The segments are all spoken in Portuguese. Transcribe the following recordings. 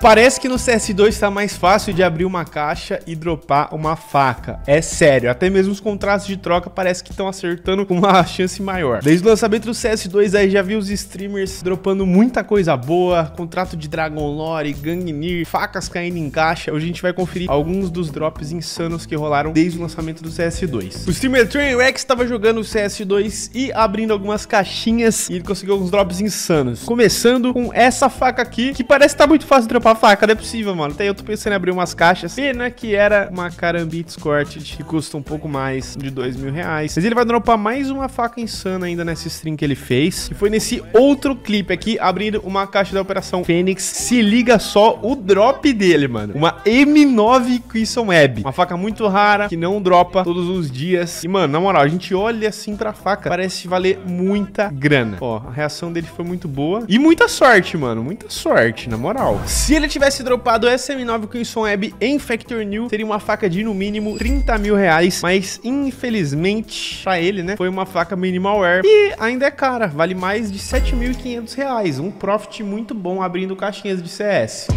Parece que no CS2 está mais fácil de abrir uma caixa e dropar uma faca. É sério, até mesmo os contratos de troca parece que estão acertando com uma chance maior. Desde o lançamento do CS2 aí já vi os streamers dropando muita coisa boa, contrato de Dragon Lore, Gangnir, facas caindo em caixa. Hoje a gente vai conferir alguns dos drops insanos que rolaram desde o lançamento do CS2. O streamer Trainwreck estava jogando o CS2 e abrindo algumas caixinhas e ele conseguiu alguns drops insanos. Começando com essa faca aqui, que parece estar tá muito fácil de dropar pra faca, não é possível, mano. Até eu tô pensando em abrir umas caixas. Pena que era uma Carambit Scorched, que custa um pouco mais de dois mil reais. Mas ele vai dropar mais uma faca insana ainda nessa stream que ele fez. E foi nesse outro clipe aqui, abrindo uma caixa da Operação Fênix. Se liga só o drop dele, mano. Uma M9 Crimson Web. Uma faca muito rara, que não dropa todos os dias. E, mano, na moral, a gente olha assim pra faca, parece valer muita grana. Ó, a reação dele foi muito boa. E muita sorte, mano. Muita sorte, na moral. Se ele tivesse dropado SM9 com Web em Factor New, teria uma faca de no mínimo 30 mil reais, mas infelizmente pra ele, né, foi uma faca minimalware e ainda é cara, vale mais de 7.500 reais, um profit muito bom abrindo caixinhas de CS.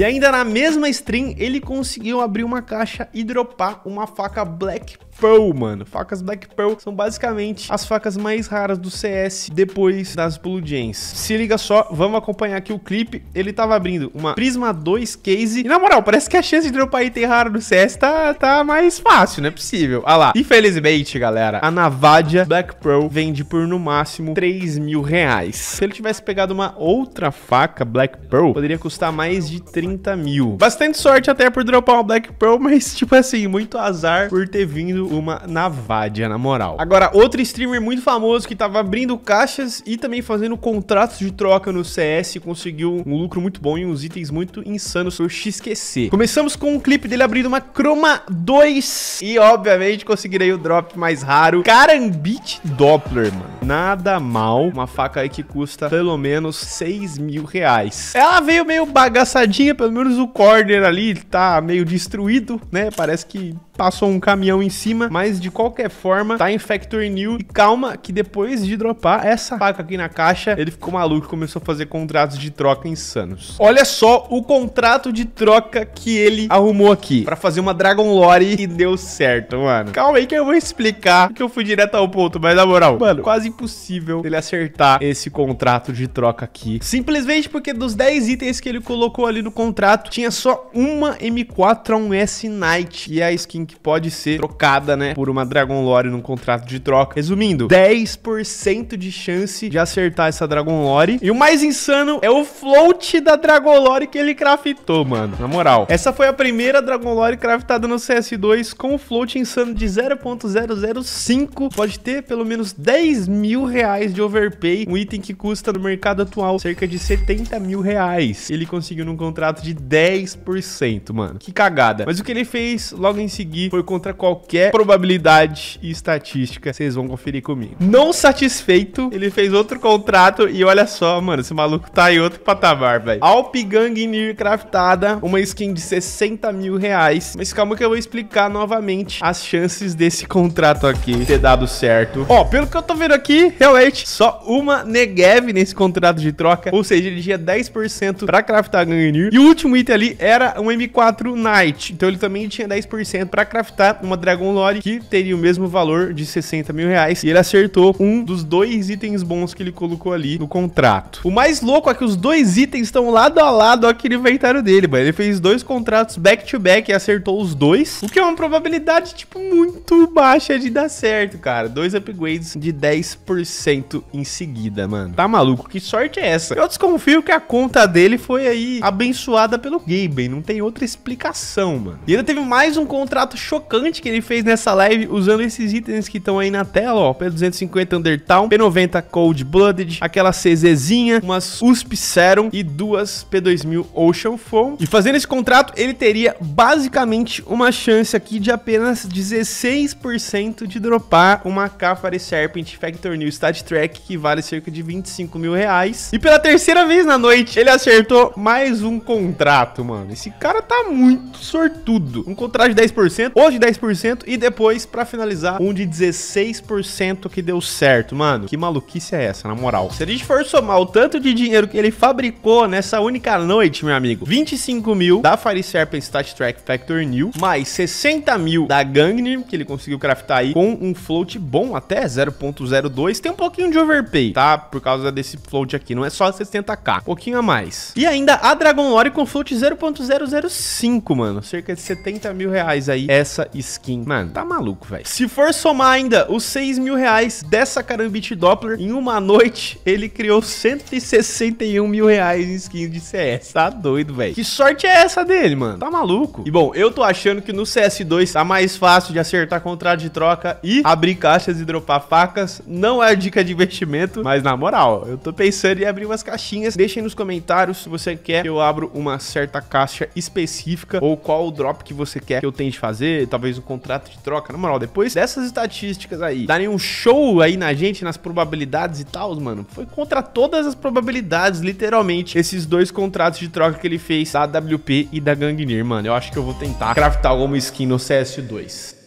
E ainda na mesma stream, ele conseguiu abrir uma caixa e dropar uma faca Black Pearl, mano. Facas Black Pearl são basicamente as facas mais raras do CS depois das Blue James. Se liga só, vamos acompanhar aqui o clipe. Ele tava abrindo uma Prisma 2 Case. E na moral, parece que a chance de dropar item raro do CS tá, tá mais fácil, não é possível. Olha ah lá. Infelizmente, galera, a Navadia Black Pearl vende por no máximo 3 mil reais. Se ele tivesse pegado uma outra faca Black Pearl, poderia custar mais de 30 30 mil. Bastante sorte até por dropar uma Black Pearl, mas tipo assim, muito azar por ter vindo uma Navadia, na moral. Agora, outro streamer muito famoso que tava abrindo caixas e também fazendo contratos de troca no CS, conseguiu um lucro muito bom e uns itens muito insanos foi o XQC. Começamos com um clipe dele abrindo uma Chroma 2 e, obviamente, conseguirei o drop mais raro, Carambit Doppler, mano. Nada mal, uma faca aí que custa pelo menos 6 mil reais. Ela veio meio bagaçadinha, pelo menos o corner ali tá meio destruído, né? Parece que passou um caminhão em cima, mas de qualquer forma, tá em Factory New. E calma, que depois de dropar essa faca aqui na caixa, ele ficou maluco e começou a fazer contratos de troca insanos. Olha só o contrato de troca que ele arrumou aqui pra fazer uma Dragon Lore e deu certo, mano. Calma aí que eu vou explicar que eu fui direto ao ponto, mas na moral, mano, quase impossível ele acertar esse contrato de troca aqui. Simplesmente porque dos 10 itens que ele colocou ali no contrato, tinha só uma M4 a 1S Knight e a skin que pode ser trocada, né, por uma Dragon Lore num contrato de troca. Resumindo, 10% de chance de acertar essa Dragon Lore. E o mais insano é o float da Dragon Lore que ele craftou, mano. Na moral. Essa foi a primeira Dragon Lore craftada no CS2 com o float insano de 0.005. Pode ter pelo menos 10 mil reais de overpay, um item que custa no mercado atual cerca de 70 mil reais. Ele conseguiu num contrato de 10%, mano. Que cagada. Mas o que ele fez logo em seguida aqui foi contra qualquer probabilidade e estatística. Vocês vão conferir comigo. Não satisfeito, ele fez outro contrato e olha só, mano, esse maluco tá em outro patamar, velho. Alpigangnir craftada, uma skin de 60 mil reais. Mas calma que eu vou explicar novamente as chances desse contrato aqui ter dado certo. Ó, pelo que eu tô vendo aqui, realmente, só uma Negev nesse contrato de troca. Ou seja, ele tinha 10% pra craftar Gang Gangnir. E o último item ali era um M4 Knight. Então ele também tinha 10% pra craftar uma Dragon Lore que teria o mesmo valor de 60 mil reais. E ele acertou um dos dois itens bons que ele colocou ali no contrato. O mais louco é que os dois itens estão lado a lado aqui no inventário dele, mano. Ele fez dois contratos back-to-back e acertou os dois, o que é uma probabilidade, tipo, muito baixa de dar certo, cara. Dois upgrades de 10% em seguida, mano. Tá maluco? Que sorte é essa? Eu desconfio que a conta dele foi aí abençoada pelo Gaben. Não tem outra explicação, mano. E ainda teve mais um contrato fato chocante que ele fez nessa live usando esses itens que estão aí na tela, ó. P250 Undertown, P90 Cold Blooded, aquela CZzinha, umas USP Serum e duas P2000 Ocean Foam. E fazendo esse contrato, ele teria basicamente uma chance aqui de apenas 16% de dropar uma Cafare Serpent Factor New Stat Track que vale cerca de 25 mil reais. E pela terceira vez na noite, ele acertou mais um contrato, mano. Esse cara tá muito sortudo. Um contrato de 10% 10%, ou de 10% e depois, para finalizar, um de 16% que deu certo. Mano, que maluquice é essa, na moral? Se a gente for somar o tanto de dinheiro que ele fabricou nessa única noite, meu amigo, 25 mil da Fire Serpent Stat Track Factor New, mais 60 mil da Gangnir, que ele conseguiu craftar aí com um float bom até 0.02. Tem um pouquinho de overpay, tá? Por causa desse float aqui. Não é só 60k, um pouquinho a mais. E ainda a Dragon Lore com float 0.005, mano. Cerca de 70 mil reais aí essa skin. Mano, tá maluco, velho. Se for somar ainda os 6 mil reais dessa Karambit Doppler, em uma noite ele criou 161 mil reais em skins de CS. Tá doido, velho. Que sorte é essa dele, mano? Tá maluco? E bom, eu tô achando que no CS2 tá mais fácil de acertar contrato de troca e abrir caixas e dropar facas. Não é dica de investimento, mas na moral, eu tô pensando em abrir umas caixinhas. Deixem nos comentários se você quer que eu abra uma certa caixa específica ou qual o drop que você quer que eu tente fazer fazer, talvez um contrato de troca. Na moral, depois dessas estatísticas aí, darem um show aí na gente, nas probabilidades e tal, mano, foi contra todas as probabilidades, literalmente, esses dois contratos de troca que ele fez da WP e da Gangnir, mano. Eu acho que eu vou tentar craftar alguma skin no CS2.